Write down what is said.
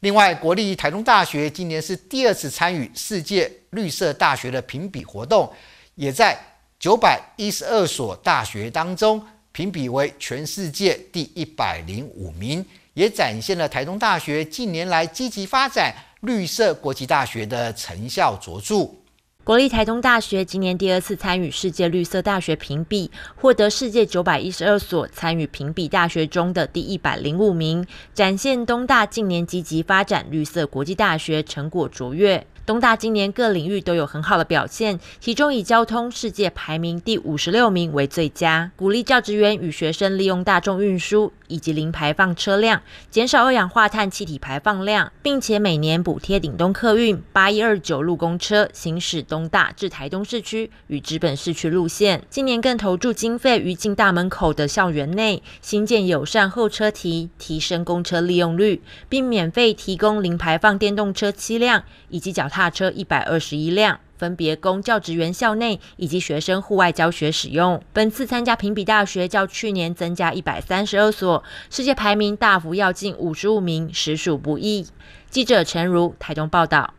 另外，国立台中大学今年是第二次参与世界绿色大学的评比活动，也在九百一十二所大学当中，评比为全世界第一百零五名，也展现了台中大学近年来积极发展绿色国际大学的成效卓著。国立台东大学今年第二次参与世界绿色大学评比，获得世界九百一十二所参与评比大学中的第一百零五名，展现东大近年积极发展绿色国际大学成果卓越。东大今年各领域都有很好的表现，其中以交通世界排名第五十六名为最佳。鼓励教职员与学生利用大众运输以及零排放车辆，减少二氧化碳气体排放量，并且每年补贴顶东客运八一二九路公车行驶东大至台东市区与直本市区路线。今年更投注经费于进大门口的校园内新建友善候车亭，提升公车利用率，并免费提供零排放电动车七辆以及脚踏。踏车一百二十一辆，分别供教职员校内以及学生户外教学使用。本次参加评比大学较去年增加一百三十二所，世界排名大幅跃进五十五名，实属不易。记者陈如，台中报道。